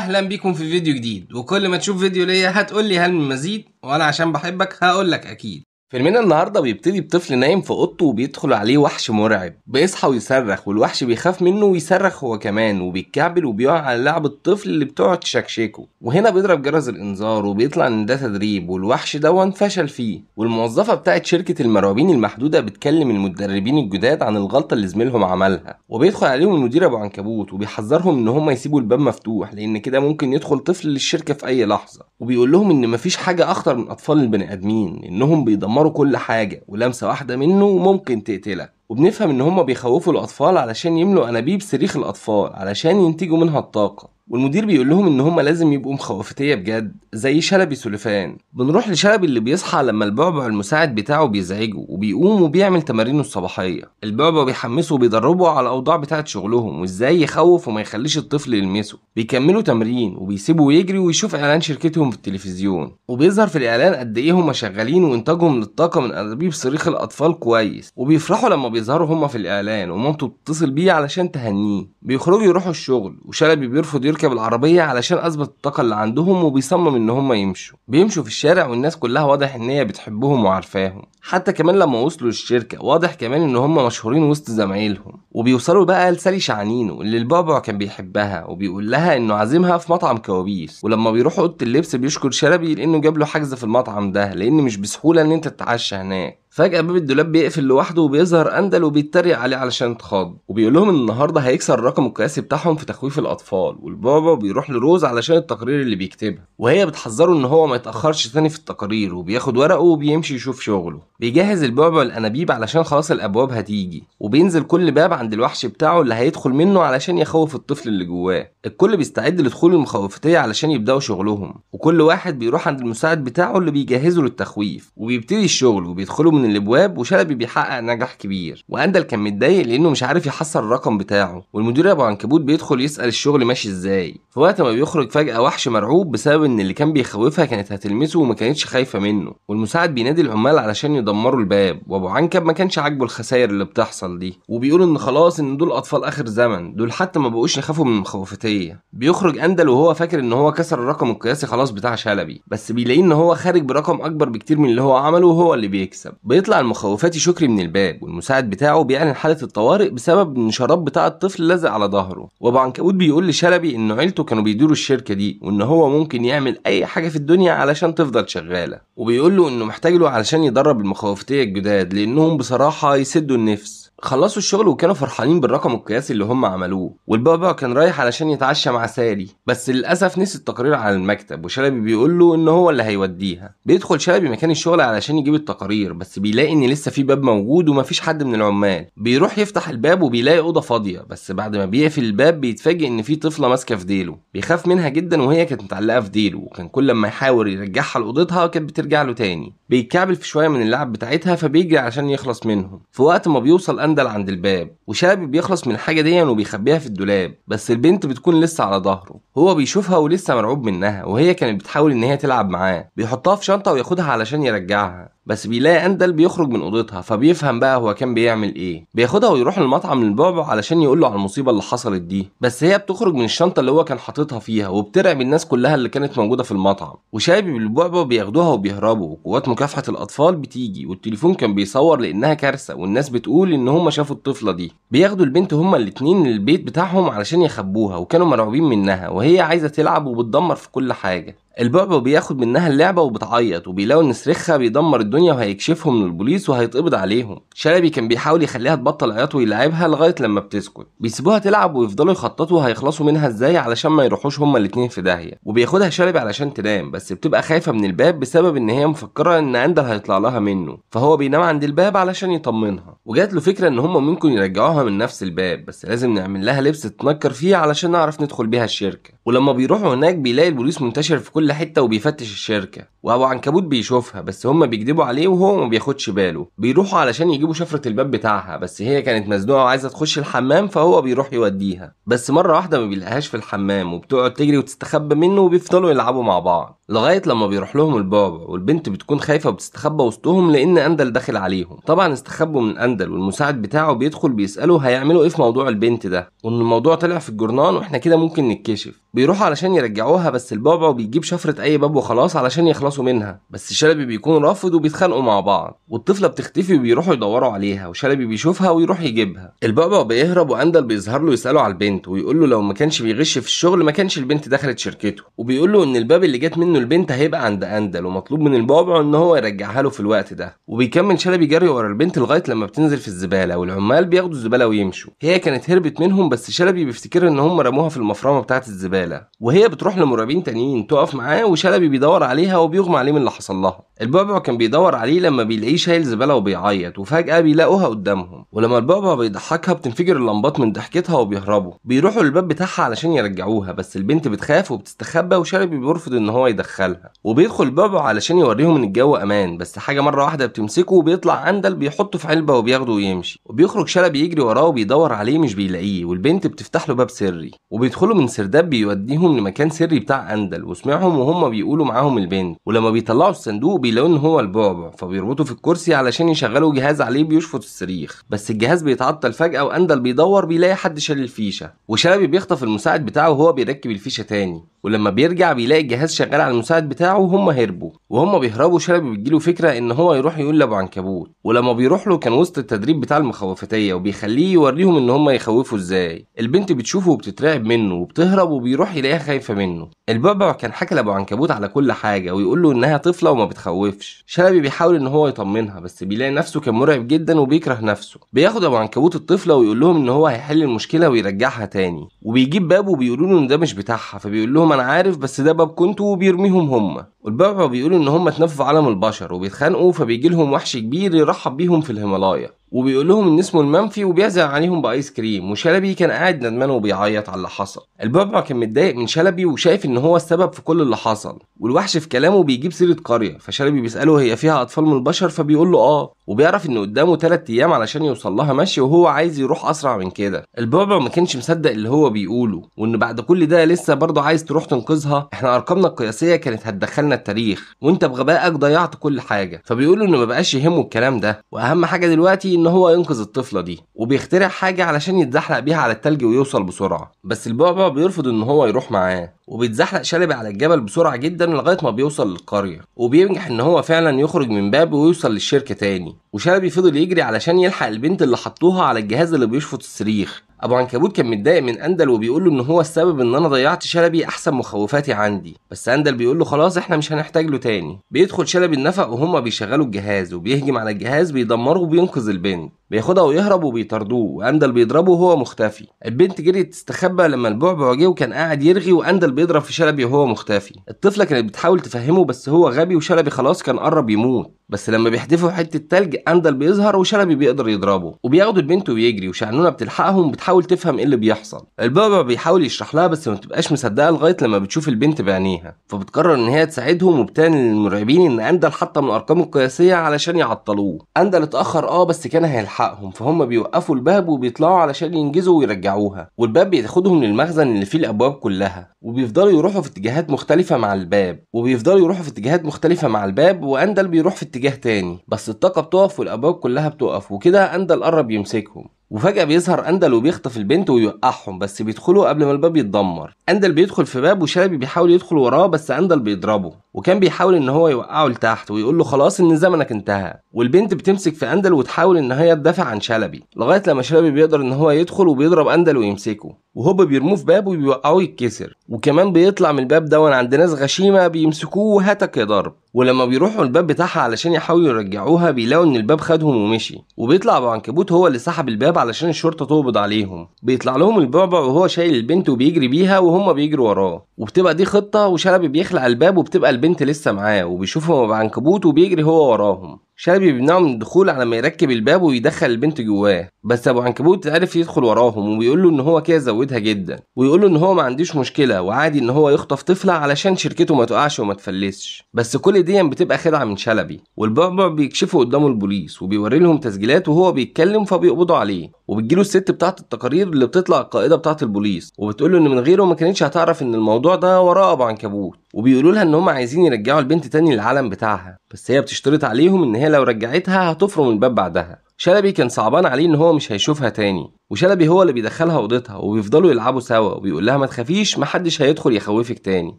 اهلا بيكم في فيديو جديد وكل ما تشوف فيديو ليا هتقول لي هل من مزيد وانا عشان بحبك هقول لك اكيد فيلمنا النهارده بيبتدي بطفل نايم في اوضته وبيدخل عليه وحش مرعب بيصحى ويصرخ والوحش بيخاف منه ويصرخ هو كمان وبيتكعبل وبيقع على لعب الطفل اللي بتقعد تشكشكه وهنا بيضرب جرس الانذار وبيطلع ان ده تدريب والوحش دون فشل فيه والموظفه بتاعت شركه المرعوبين المحدوده بتكلم المدربين الجداد عن الغلطه اللي زميلهم عملها وبيدخل عليهم المدير ابو عنكبوت وبيحذرهم ان هم يسيبوا الباب مفتوح لان كده ممكن يدخل طفل للشركه في اي لحظه وبيقول لهم ان مفيش حاجه اخطر من اطفال البني ادمين انهم بيدمروا بيدمروا كل حاجه ولمسه واحده منه ممكن تقتلك وبنفهم ان هما بيخوفوا الاطفال علشان يملوا انابيب صريخ الاطفال علشان ينتجوا منها الطاقه والمدير بيقول لهم ان هم لازم يبقوا مخوفتيه بجد زي شلبي سليفان بنروح لشلبي اللي بيصحى لما البعبع المساعد بتاعه بيزعجه وبيقوم وبيعمل تمارينه الصباحيه البعبع بيحمسه وبيدربه على الاوضاع بتاعه شغلهم وازاي يخوف وما يخليش الطفل يلمسه بيكملوا تمرين وبيسيبه يجري ويشوف اعلان شركتهم في التلفزيون وبيظهر في الاعلان قد ايه هم شغالين وانتاجهم للطاقه من انابيب صريخ الاطفال كويس وبيفرحوا لما بيظهروا هم في الاعلان ومامته بتتصل بيه علشان تهنيه بيخرجوا يروحوا الشغل وشلبي بيرفض يركب بيركب العربيه علشان اثبت الطاقه اللي عندهم وبيصمم ان هم يمشوا بيمشوا في الشارع والناس كلها واضح ان هي بتحبهم وعارفاهم حتى كمان لما وصلوا الشركة واضح كمان ان هم مشهورين وسط زمايلهم وبيوصلوا بقى لسالي شعنينو اللي البعبع كان بيحبها وبيقول لها انه عازمها في مطعم كوابيس ولما بيروحوا اوضه اللبس بيشكر شلبي لانه جاب له حجز في المطعم ده لان مش بسهولة ان انت تتعشى هناك فجأة باب الدولاب بيقفل لوحده وبيظهر أندل وبيتريق عليه علشان تخض وبيقول لهم إن النهاردة هيكسر الرقم القياسي بتاعهم في تخويف الأطفال والبابا بيروح لروز علشان التقرير اللي بيكتبها وهي بتحذره إن هو ما يتأخرش تاني في التقارير وبياخد ورقه وبيمشي يشوف شغله بيجهز البعبع والانابيب علشان خلاص الابواب هتيجي وبينزل كل باب عند الوحش بتاعه اللي هيدخل منه علشان يخوف الطفل اللي جواه الكل بيستعد لدخول المخوفتيه علشان يبداوا شغلهم وكل واحد بيروح عند المساعد بتاعه اللي بيجهزه للتخويف وبيبتدي الشغل وبيدخلوا من الابواب وشلبي بيحقق نجاح كبير واندل كان متضايق لانه مش عارف يحصل الرقم بتاعه والمدير ابو عنكبوت بيدخل يسال الشغل ماشي ازاي في وقت ما بيخرج فجاه وحش مرعوب بسبب ان اللي كان بيخوفها كانت هتلمسه وما كانتش خايفه منه والمساعد بينادي العمال علشان يض دمروا الباب وابو عنكب ما كانش عاجبه الخسائر اللي بتحصل دي وبيقول ان خلاص ان دول اطفال اخر زمن دول حتى ما بقوش يخافوا من المخوفاتيه بيخرج اندل وهو فاكر ان هو كسر الرقم القياسي خلاص بتاع شلبي بس بيلاقيه ان هو خارج برقم اكبر بكتير من اللي هو عمله وهو اللي بيكسب بيطلع المخوفاتي شكري من الباب والمساعد بتاعه بيعلن حاله الطوارئ بسبب ان شراب بتاع الطفل لزق على ظهره وابو عنكبوت بيقول لشلبي ان عيلته كانوا بيديروا الشركه دي وان هو ممكن يعمل اي حاجه في الدنيا علشان تفضل شغاله وبيقول له انه محتاج له علشان يدرب المخ خافت الجداد لانهم بصراحه يسدوا النفس خلصوا الشغل وكانوا فرحانين بالرقم القياسي اللي هم عملوه والبابا كان رايح علشان يتعشى مع سالي بس للاسف نسي التقارير على المكتب وشلبي بيقول له ان هو اللي هيوديها بيدخل شلبي مكان الشغل علشان يجيب التقارير بس بيلاقي ان لسه في باب موجود ومفيش حد من العمال بيروح يفتح الباب وبيلاقي اوضه فاضيه بس بعد ما بيقفل الباب بيتفاجئ ان في طفله ماسكه في ديله بيخاف منها جدا وهي كانت متعلقه في ديله وكان كل ما يحاول يرجعها لاوضتها كانت بترجع له تاني بيتكعبل في شويه من اللعب بتاعتها فبيجري عشان يخلص منهم في وقت ما بيوصل عندل عند الباب وشاب بيخلص من الحاجه دي وبيخبيها في الدولاب بس البنت بتكون لسه على ظهره هو بيشوفها ولسه مرعوب منها وهي كانت بتحاول ان هي تلعب معاه بيحطها في شنطه وياخدها علشان يرجعها بس بيلاقي اندل بيخرج من اوضتها فبيفهم بقى هو كان بيعمل ايه بياخدها ويروح للمطعم للبعبع علشان يقول له على المصيبه اللي حصلت دي بس هي بتخرج من الشنطه اللي هو كان حاططها فيها وبترعب الناس كلها اللي كانت موجوده في المطعم وشايب بالبعبع بياخدوها وبيهربوا وقوات مكافحه الاطفال بتيجي والتليفون كان بيصور لانها كارثه والناس بتقول ان هم شافوا الطفله دي بياخدوا البنت هما الاتنين للبيت بتاعهم علشان يخبوها وكانوا مرعوبين منها وهي عايزه تلعب وبتدمر في كل حاجه البعبع بياخد منها اللعبة وبتعيط وبيلاقوا إن صريخها بيدمر الدنيا وهيكشفهم للبوليس وهيتقبض عليهم شلبي كان بيحاول يخليها تبطل عياط ويلعبها لغاية لما بتسكت بيسيبوها تلعب ويفضلوا يخططوا هيخلصوا منها ازاي علشان ما يروحوش هما الاتنين في داهية وبياخدها شلبي علشان تنام بس بتبقى خايفة من الباب بسبب إن هي مفكرة إن أندل هيطلع لها منه فهو بينام عند الباب علشان يطمنها وجات له فكرة إن هما ممكن يرجعوها من نفس الباب بس لازم نعمل لها لبس تتنكر فيه علشان نعرف ندخل بيها الشركة ولما بيروحوا هناك بيلاقي البوليس منتشر في كل كل حتة وبيفتش الشركة وأبو عنكبوت بيشوفها بس هما بيكدبوا عليه وهو ما بياخدش باله بيروحوا علشان يجيبوا شفرة الباب بتاعها بس هي كانت مزنوقة وعايزة تخش الحمام فهو بيروح يوديها بس مرة واحدة ما بيلاقيهاش في الحمام وبتقعد تجري وتستخبى منه وبيفضلوا يلعبوا مع بعض لغايه لما بيروح لهم البابا والبنت بتكون خايفه وبتستخبى وسطهم لان اندل داخل عليهم طبعا استخبوا من اندل والمساعد بتاعه بيدخل بيساله هيعملوا ايه في موضوع البنت ده وان الموضوع طلع في الجرنان واحنا كده ممكن نتكشف بيروحوا علشان يرجعوها بس البابا بيجيب شفره اي باب وخلاص علشان يخلصوا منها بس شلبي بيكون رافض وبيتخانقوا مع بعض والطفله بتختفي وبيروحوا يدوروا عليها وشلبي بيشوفها ويروح يجيبها البابا بيهرب واندل بيظهر له يساله على البنت ويقول له لو ما كانش بيغش في الشغل ما كانش البنت دخلت شركته وبيقول له ان الباب اللي جت منه البنت هيبقى عند اندل ومطلوب من البابع ان هو يرجعها له في الوقت ده وبيكمل شلبي جري ورا البنت لغايه لما بتنزل في الزباله والعمال بياخدوا الزباله ويمشوا هي كانت هربت منهم بس شلبي بيفتكر ان هم رموها في المفرمه بتاعه الزباله وهي بتروح لمرابين تانيين تقف معاه وشلبي بيدور عليها وبيغمى عليه من اللي حصل لها البعبع كان بيدور عليه لما بيلاقيه شايل زباله وبيعيط وفجاه بيلاقوها قدامهم ولما البعبع بيضحكها بتنفجر اللمبات من ضحكتها وبيهربوا بيروحوا للباب بتاعها علشان يرجعوها بس البنت بتخاف وبتستخبى وشلبي بيرفض ان هو يدخل يدخلها وبيدخل بابا علشان يوريهم ان الجو امان بس حاجه مره واحده بتمسكه وبيطلع عندل بيحطه في علبه وبياخده ويمشي وبيخرج شلبي يجري وراه وبيدور عليه مش بيلاقيه والبنت بتفتح له باب سري وبيدخلوا من سرداب بيوديهم لمكان سري بتاع عندل وسمعهم وهم بيقولوا معاهم البنت ولما بيطلعوا الصندوق بيلاقوا ان هو البعبع فبيربطوا في الكرسي علشان يشغلوا جهاز عليه بيشفط الصريخ بس الجهاز بيتعطل فجاه واندل بيدور بيلاقي حد شال الفيشه وشلبي بيخطف المساعد بتاعه وهو بيركب الفيشه تاني ولما بيرجع بيلاقي الجهاز شغال على المساعد بتاعه وهم هربوا وهم بيهربوا شلبي بتجيله فكره ان هو يروح يقول لابو عنكبوت ولما بيروح له كان وسط التدريب بتاع المخوفاتيه وبيخليه يوريهم ان هم يخوفوا ازاي البنت بتشوفه وبتترعب منه وبتهرب وبيروح يلاقيها خايفه منه البابا كان حكى لابو عنكبوت على كل حاجه ويقول له انها طفله وما بتخوفش شلبي بيحاول ان هو يطمنها بس بيلاقي نفسه كان مرعب جدا وبيكره نفسه بياخد ابو عنكبوت الطفله ويقول لهم ان هو هيحل المشكله ويرجعها تاني وبيجيب بابه وبيقولوا له ان ده مش بتاعها فبيقول لهم انا عارف بس ده باب كنت وبيرموا يرميهم هم والبعبع بيقولوا ان هم اتنفوا عالم البشر وبيتخانقوا فبيجي لهم وحش كبير يرحب بيهم في الهيمالايا وبيقول لهم ان اسمه المنفي وبيعزق عليهم بايس كريم وشلبي كان قاعد ندمان وبيعيط على اللي حصل البابا كان متضايق من شلبي وشايف ان هو السبب في كل اللي حصل والوحش في كلامه بيجيب سيره قريه فشلبي بيساله هي فيها اطفال من البشر فبيقول له اه وبيعرف ان قدامه 3 ايام علشان يوصل لها ماشي وهو عايز يروح اسرع من كده البعبع ما كانش مصدق اللي هو بيقوله وان بعد كل ده لسه برضه عايز تروح تنقذها احنا ارقامنا القياسيه كانت هتدخلنا التاريخ وانت بغبائك ضيعت كل حاجه فبيقولوا ان ما بقاش يهمه الكلام ده واهم حاجه دلوقتي ان هو ينقذ الطفله دي وبيخترع حاجه علشان يتزحلق بيها على التلج ويوصل بسرعه بس البعبع بيرفض ان هو يروح معاه وبيتزحلق شلبي على الجبل بسرعه جدا لغايه ما بيوصل للقريه وبينجح ان هو فعلا يخرج من باب ويوصل للشركه تاني وشلبي فضل يجري علشان يلحق البنت اللي حطوها على الجهاز اللي بيشفط الصريخ ابو عنكبوت كان متضايق من اندل وبيقول له ان هو السبب ان انا ضيعت شلبي احسن مخوفاتي عندي بس اندل بيقول له خلاص احنا مش هنحتاج له تاني بيدخل شلبي النفق وهما بيشغلوا الجهاز وبيهجم على الجهاز بيدمره وبينقذ البنت بياخدها ويهرب وبيطاردوه واندل بيضربه وهو مختفي البنت جريت تستخبى لما البعبع جه وكان قاعد يرغي واندل بيضرب في شلبي وهو مختفي الطفله كانت بتحاول تفهمه بس هو غبي وشلبي خلاص كان قرب يموت بس لما بيحدفوا حته تلج اندل بيظهر وشلبي بيقدر يضربه وبياخدوا البنت ويجري وشعنونه بتلحقهم بتحاول تفهم ايه اللي بيحصل البعبع بيحاول يشرح لها بس ما بتبقاش مصدقه لغايه لما بتشوف البنت بعينيها فبتقرر ان هي تساعدهم وبتان للمرعبين ان اندل حط من ارقامه القياسيه علشان يعطلوه اندل اتاخر اه بس كان هيلحق حقهم فهم بيوقفوا الباب وبيطلعوا علشان ينجزوا ويرجعوها والباب بياخدهم للمخزن اللي فيه الابواب كلها وبيفضلوا يروحوا في اتجاهات مختلفه مع الباب وبيفضلوا يروحوا في اتجاهات مختلفه مع الباب واندل بيروح في اتجاه تاني بس الطاقه بتقف والابواب كلها بتقف وكده اندل قرب يمسكهم وفجأة بيظهر أندل وبيخطف البنت ويوقعهم بس بيدخلوا قبل ما الباب يتدمر أندل بيدخل في باب وشلبي بيحاول يدخل وراه بس أندل بيضربه وكان بيحاول إن هو يوقعه لتحت ويقول له خلاص إن زمنك انتهى والبنت بتمسك في أندل وتحاول إن هي تدافع عن شلبي لغاية لما شلبي بيقدر إن هو يدخل وبيضرب أندل ويمسكه وهوب بيرموه في باب وبيوقعوه يتكسر وكمان بيطلع من الباب دون عند ناس غشيمة بيمسكوه وهتك يا ضرب ولما بيروحوا الباب بتاعها علشان يحاولوا يرجعوها بيلاقوا ان الباب خدهم ومشي وبيطلع ابو عنكبوت هو اللي سحب الباب علشان الشرطه تقبض عليهم بيطلع لهم البعبع وهو شايل البنت وبيجري بيها وهم بيجروا وراه وبتبقى دي خطه وشلبي بيخلع الباب وبتبقى البنت لسه معاه وبيشوفهم ابو عنكبوت وبيجري هو وراهم شلبي بيمنعه من الدخول على ما يركب الباب ويدخل البنت جواه بس ابو عنكبوت عرف يدخل وراهم وبيقول له ان هو كده زودها جدا ويقول له ان هو ما عنديش مشكله وعادي ان هو يخطف طفله علشان شركته ما تقعش وما تفلسش بس كل دي بتبقى خدعه من شلبي والبعبع بيكشفه قدامه البوليس وبيوري لهم تسجيلات وهو بيتكلم فبيقبضوا عليه وبتجيله الست بتاعه التقارير اللي بتطلع القائده بتاعه البوليس وبتقول له ان من غيره ما كانتش هتعرف ان الموضوع ده وراه ابو عنكبوت وبيقولوا لها ان هم عايزين يرجعوا البنت تاني للعالم بتاعها بس هي بتشترط عليهم ان هي لو رجعتها هتفرم الباب بعدها شلبي كان صعبان عليه ان هو مش هيشوفها تاني وشلبي هو اللي بيدخلها اوضتها وبيفضلوا يلعبوا سوا وبيقول لها ما تخافيش محدش هيدخل يخوفك تاني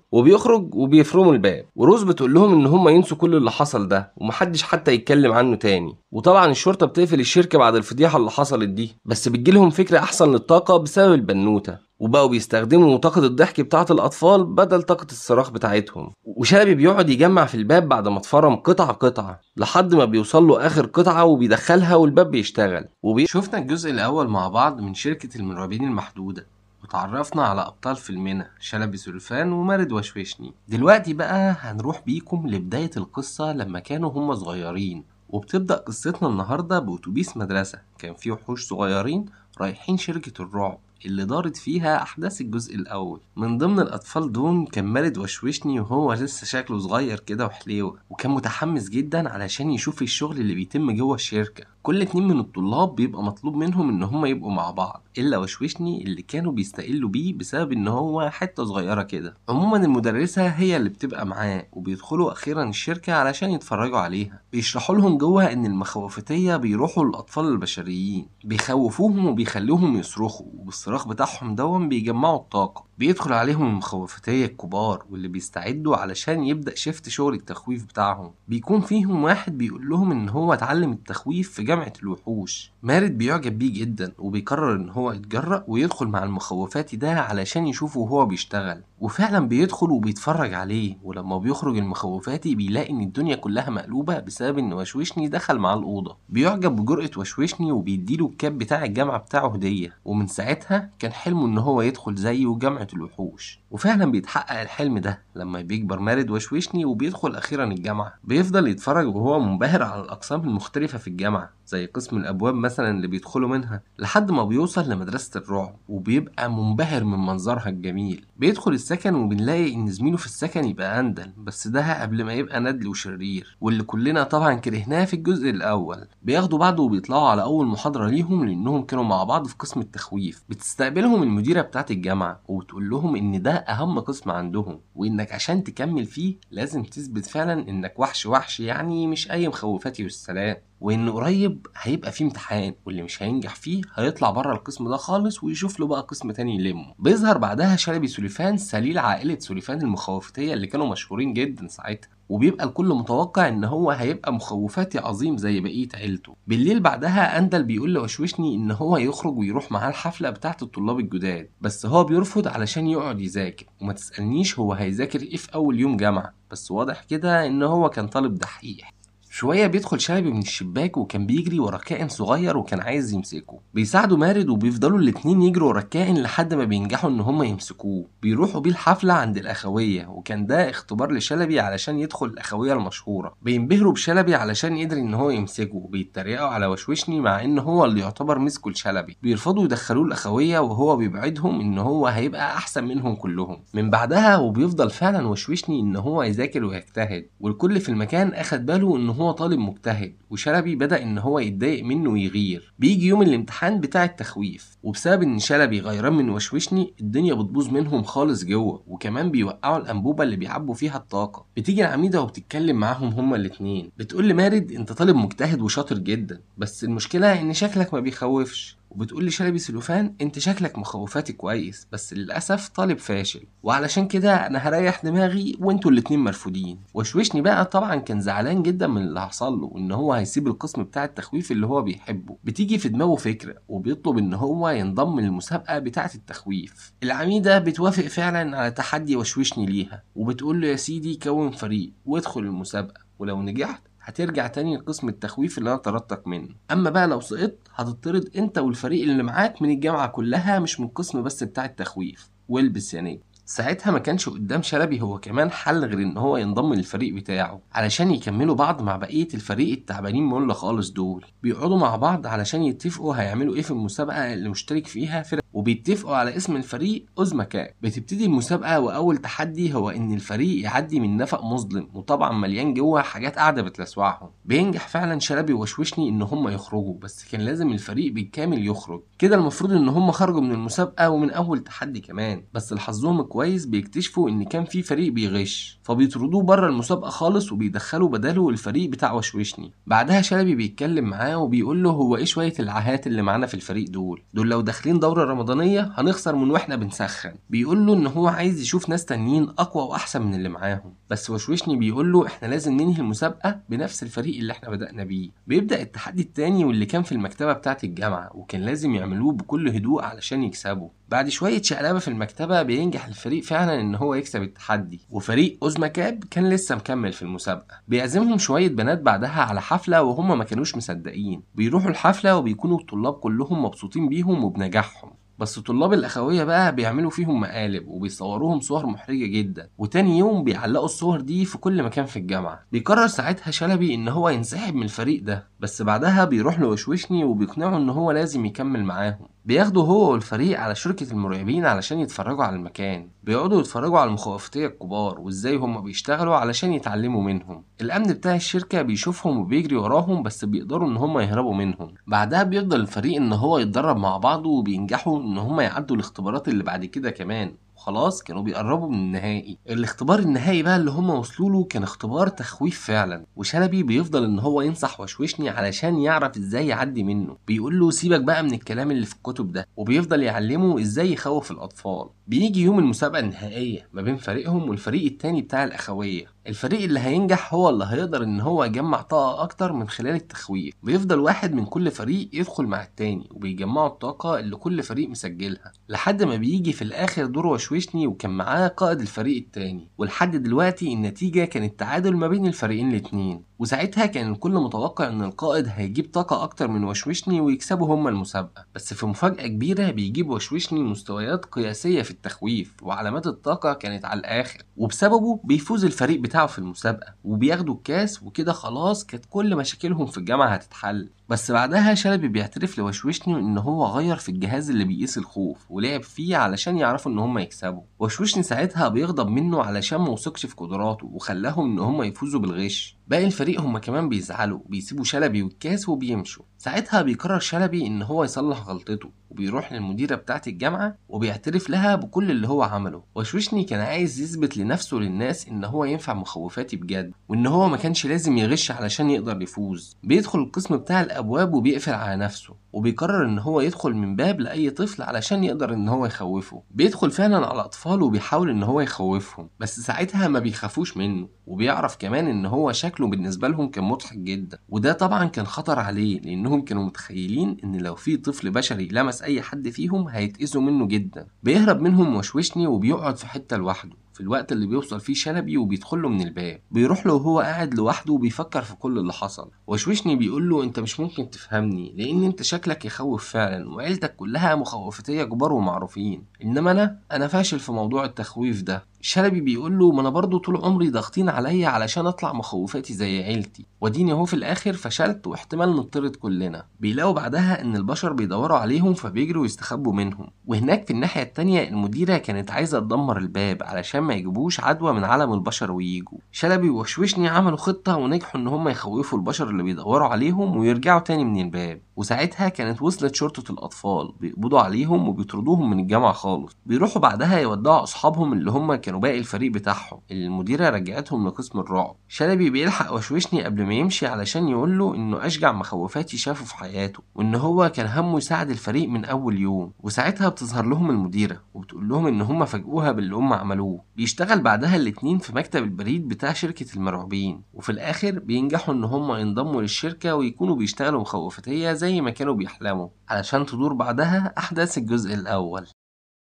وبيخرج وبيفرموا الباب وروز بتقول لهم ان هم ينسوا كل اللي حصل ده ومحدش حتى يتكلم عنه تاني وطبعا الشرطه بتقفل الشركه بعد الفضيحه اللي حصلت دي بس بتجيلهم فكره احسن للطاقه بسبب البنوته وبقوا بيستخدموا طاقة الضحك بتاعة الأطفال بدل طاقة الصراخ بتاعتهم وشلبي بيقعد يجمع في الباب بعد ما اتفرم قطعة قطعة لحد ما بيوصل له آخر قطعة وبيدخلها والباب بيشتغل وبي... شفنا الجزء الأول مع بعض من شركة المرابين المحدودة وتعرفنا على أبطال فيلمنا شلبي سلفان ومارد وشوشني دلوقتي بقى هنروح بيكم لبداية القصة لما كانوا هما صغيرين وبتبدأ قصتنا النهاردة بأتوبيس مدرسة كان فيه وحوش صغيرين رايحين شركة الرعب اللي دارت فيها أحداث الجزء الأول من ضمن الأطفال دون كان مارد وشوشني وهو لسه شكله صغير كده وحليوة وكان متحمس جدا علشان يشوف الشغل اللي بيتم جوه الشركة كل اتنين من الطلاب بيبقى مطلوب منهم ان هما يبقوا مع بعض الا وشوشني اللي كانوا بيستقلوا بيه بسبب ان هو حته صغيره كده عموما المدرسه هي اللي بتبقى معاه وبيدخلوا اخيرا الشركه علشان يتفرجوا عليها بيشرحوا لهم جوه ان المخوفتية بيروحوا للاطفال البشريين بيخوفوهم وبيخلوهم يصرخوا وبالصراخ بتاعهم دون بيجمعوا الطاقه بيدخل عليهم المخوفاتية الكبار واللي بيستعدوا علشان يبدأ شيفت شغل التخويف بتاعهم بيكون فيهم واحد بيقول لهم ان هو اتعلم التخويف في جامعة الوحوش مارد بيعجب بيه جدا وبيقرر ان هو يتجرأ ويدخل مع المخوفاتي ده علشان يشوفه وهو بيشتغل وفعلا بيدخل وبيتفرج عليه ولما بيخرج المخوفاتي بيلاقي ان الدنيا كلها مقلوبة بسبب ان وشوشني دخل مع الأوضة بيعجب بجرأة وشوشني وبيديله الكاب بتاع الجامعة بتاعه هدية ومن ساعتها كان حلمه ان هو يدخل زيه جامعة الوحوش وفعلا بيتحقق الحلم ده لما بيكبر مارد وشوشني وبيدخل أخيرا الجامعة بيفضل يتفرج وهو منبهر على الأقسام المختلفة في الجامعة زي قسم الأبواب مثلا اللي بيدخلوا منها لحد ما بيوصل لمدرسة الرعب وبيبقى منبهر من منظرها الجميل بيدخل السكن وبنلاقي إن زميله في السكن يبقى أندل بس ده قبل ما يبقى ندل وشرير واللي كلنا طبعا كرهناه في الجزء الأول بياخدوا بعضه وبيطلعوا على أول محاضرة ليهم لأنهم كانوا مع بعض في قسم التخويف بتستقبلهم المديرة بتاعة الجامعة وبتقول لهم إن ده اهم قسم عندهم وانك عشان تكمل فيه لازم تثبت فعلا انك وحش وحش يعني مش اي مخوفاتي والسلام وان قريب هيبقى فيه امتحان واللي مش هينجح فيه هيطلع بره القسم ده خالص ويشوف له بقى قسم تاني يلمه بيظهر بعدها شلبي سوليفان سليل عائله سوليفان المخوفتيه اللي كانوا مشهورين جدا ساعتها وبيبقى الكل متوقع ان هو هيبقى مخوفاتي عظيم زي بقيه عيلته بالليل بعدها اندل بيقول لوشوشني ان هو يخرج ويروح معاه الحفله بتاعه الطلاب الجداد بس هو بيرفض علشان يقعد يذاكر وما تسالنيش هو هيذاكر ايه في اول يوم جامعه بس واضح كده ان هو كان طالب دحيح شوية بيدخل شلبي من الشباك وكان بيجري ورا كائن صغير وكان عايز يمسكه بيساعدوا مارد وبيفضلوا الاتنين يجروا ورا الكائن لحد ما بينجحوا ان هما يمسكوه بيروحوا بيه الحفلة عند الأخوية وكان ده اختبار لشلبي علشان يدخل الأخوية المشهورة بينبهروا بشلبي علشان يقدر ان هو يمسكه وبيتريقوا على وشوشني مع ان هو اللي يعتبر مسكوا لشلبي بيرفضوا يدخلوه الأخوية وهو بيبعدهم ان هو هيبقى أحسن منهم كلهم من بعدها وبيفضل فعلا وشوشني ان هو يذاكر ويجتهد والكل في المكان أخد باله ان هو هو طالب مجتهد وشلبي بدأ إن هو يتضايق منه ويغير بيجي يوم الامتحان بتاع التخويف وبسبب إن شلبي غيران من وشوشني الدنيا بتبوظ منهم خالص جوه وكمان بيوقعوا الأنبوبة اللي بيعبوا فيها الطاقة بتيجي العميدة وبتتكلم معاهم هما الاتنين بتقول لمارد أنت طالب مجتهد وشاطر جدا بس المشكلة إن شكلك ما بيخوفش وبتقول لشلبي سلوفان انت شكلك مخوفاتي كويس بس للاسف طالب فاشل وعلشان كده انا هريح دماغي وانتوا الاتنين مرفودين وشوشني بقى طبعا كان زعلان جدا من اللي حصل له وان هو هيسيب القسم بتاع التخويف اللي هو بيحبه بتيجي في دماغه فكره وبيطلب ان هو ينضم للمسابقه بتاعه التخويف العميده بتوافق فعلا على تحدي وشوشني ليها وبتقول له يا سيدي كون فريق وادخل المسابقه ولو نجحت هترجع تاني لقسم التخويف اللي انا طردتك منه اما بقى لو سقطت هتطرد انت والفريق اللي معاك من الجامعه كلها مش من القسم بس بتاع التخويف والبس يا نجم ساعتها ما كانش قدام شلبي هو كمان حل غير ان هو ينضم للفريق بتاعه علشان يكملوا بعض مع بقيه الفريق التعبانين مله خالص دول بيقعدوا مع بعض علشان يتفقوا هيعملوا ايه في المسابقه اللي مشترك فيها في وبيتفقوا على اسم الفريق أزمة بتبتدي المسابقة وأول تحدي هو إن الفريق يعدي من نفق مظلم وطبعا مليان جوه حاجات قاعدة بتلسوعهم بينجح فعلا شلبي وشوشني إن هم يخرجوا بس كان لازم الفريق بالكامل يخرج كده المفروض إن هم خرجوا من المسابقة ومن أول تحدي كمان بس لحظهم كويس بيكتشفوا إن كان في فريق بيغش فبيطردوه بره المسابقة خالص وبيدخلوا بداله الفريق بتاع وشوشني بعدها شلبي بيتكلم معاه وبيقول له هو إيه شوية العاهات اللي معانا في الفريق دول دول لو داخلين دورة رمضانيه هنخسر من واحنا بنسخن بيقول له ان هو عايز يشوف ناس تانيين اقوى واحسن من اللي معاهم بس وشوشني بيقول له احنا لازم ننهي المسابقه بنفس الفريق اللي احنا بدانا بيه بيبدا التحدي التاني واللي كان في المكتبه بتاعه الجامعه وكان لازم يعملوه بكل هدوء علشان يكسبوا بعد شوية شقلبة في المكتبة بينجح الفريق فعلا إن هو يكسب التحدي وفريق اوزما كاب كان لسه مكمل في المسابقة بيعزمهم شوية بنات بعدها على حفلة وهم ما كانوش مصدقين بيروحوا الحفلة وبيكونوا الطلاب كلهم مبسوطين بيهم وبنجاحهم بس طلاب الاخويه بقى بيعملوا فيهم مقالب وبيصوروهم صور محرجه جدا وتاني يوم بيعلقوا الصور دي في كل مكان في الجامعه بيقرر ساعتها شلبي ان هو ينسحب من الفريق ده بس بعدها بيروح لوشوشني وبيقنعه ان هو لازم يكمل معاهم بياخدوا هو والفريق على شركة المرعبين علشان يتفرجوا على المكان بيقعدوا يتفرجوا على المخوفتية الكبار وازاي هما بيشتغلوا علشان يتعلموا منهم الأمن بتاع الشركة بيشوفهم وبيجري وراهم بس بيقدروا إن هما يهربوا منهم بعدها بيفضل الفريق إن هو يتدرب مع بعضه وبينجحوا إن هما يعدوا الاختبارات اللي بعد كده كمان خلاص كانوا بيقربوا من النهائي الاختبار النهائي بقى اللي هم وصلوا له كان اختبار تخويف فعلا وشلبي بيفضل ان هو ينصح وشوشني علشان يعرف ازاي يعدي منه بيقول له سيبك بقى من الكلام اللي في الكتب ده وبيفضل يعلمه ازاي يخوف الاطفال بيجي يوم المسابقه النهائيه ما بين فريقهم والفريق التاني بتاع الاخويه الفريق اللي هينجح هو اللي هيقدر ان هو يجمع طاقة اكتر من خلال التخويف بيفضل واحد من كل فريق يدخل مع التاني وبيجمعوا الطاقة اللي كل فريق مسجلها لحد ما بيجي في الاخر دور وشوشني وكان معاه قائد الفريق التاني ولحد دلوقتي النتيجة كانت تعادل ما بين الفريقين الاتنين وساعتها كان الكل متوقع ان القائد هيجيب طاقة اكتر من وشوشني ويكسبوا هما المسابقة بس في مفاجأة كبيرة بيجيب وشوشني مستويات قياسية في التخويف وعلامات الطاقة كانت على الاخر وبسببه بيفوز الفريق بتاعه في المسابقه وبياخدوا الكاس وكده خلاص كانت كل مشاكلهم في الجامعه هتتحل بس بعدها شلبي بيعترف لوشوشني ان هو غير في الجهاز اللي بيقيس الخوف ولعب فيه علشان يعرفوا ان هم يكسبوا وشوشني ساعتها بيغضب منه علشان ما في قدراته وخلاهم ان هم يفوزوا بالغش باقي الفريق هما كمان بيزعلوا بيسيبوا شلبي والكاس وبيمشوا ساعتها بيقرر شلبي ان هو يصلح غلطته وبيروح للمديره بتاعه الجامعه وبيعترف لها بكل اللي هو عمله وشوشني كان عايز يثبت لنفسه للناس ان هو ينفع مخوفاتي بجد وان هو ما كانش لازم يغش علشان يقدر يفوز بيدخل القسم بتاع الابواب وبيقفل على نفسه وبيقرر ان هو يدخل من باب لاي طفل علشان يقدر ان هو يخوفه بيدخل فعلا على اطفال وبيحاول ان هو يخوفهم بس ساعتها ما بيخافوش منه وبيعرف كمان ان هو شكله شكله بالنسبه لهم كان مضحك جدا وده طبعا كان خطر عليه لانهم كانوا متخيلين ان لو في طفل بشري لمس اي حد فيهم هيتاذوا منه جدا بيهرب منهم وشوشني وبيقعد في حته لوحده في الوقت اللي بيوصل فيه شلبي وبيدخله من الباب بيروح له وهو قاعد لوحده وبيفكر في كل اللي حصل وشوشني بيقول له انت مش ممكن تفهمني لان انت شكلك يخوف فعلا وعيلتك كلها مخوفتيه كبار ومعروفين انما انا انا فاشل في موضوع التخويف ده شلبي بيقول له ما انا برضه طول عمري ضاغطين عليا علشان اطلع مخوفاتي زي عيلتي واديني اهو في الاخر فشلت واحتمال نطرد كلنا بيلاقوا بعدها ان البشر بيدوروا عليهم فبيجروا يستخبوا منهم وهناك في الناحيه التانية المديره كانت عايزه تدمر الباب علشان ما يجيبوش عدوى من عالم البشر ويجوا شلبي وشوشني عملوا خطه ونجحوا ان هم يخوفوا البشر اللي بيدوروا عليهم ويرجعوا تاني من الباب وساعتها كانت وصلت شرطة الأطفال بيقبضوا عليهم وبيطردوهم من الجامعة خالص بيروحوا بعدها يودعوا أصحابهم اللي هم كانوا باقي الفريق بتاعهم اللي المديرة رجعتهم لقسم الرعب شلبي بيلحق وشوشني قبل ما يمشي علشان يقول له إنه أشجع مخوفات شافه في حياته وإن هو كان همه يساعد الفريق من أول يوم وساعتها بتظهر لهم المديرة وبتقول لهم إن هم فاجئوها باللي هم عملوه بيشتغل بعدها الاتنين في مكتب البريد بتاع شركة المرعوبين وفي الآخر بينجحوا إن هما ينضموا للشركة ويكونوا بيشتغلوا مخوفتية زي ما كانوا بيحلموا علشان تدور بعدها أحداث الجزء الأول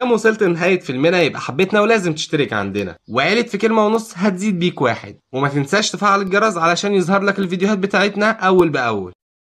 لما وصلت لنهاية فيلمنا يبقى حبيتنا ولازم تشترك عندنا وعيلة في كلمة ونص هتزيد بيك واحد وما تنساش تفعل الجرس علشان يظهر لك الفيديوهات بتاعتنا أول بأول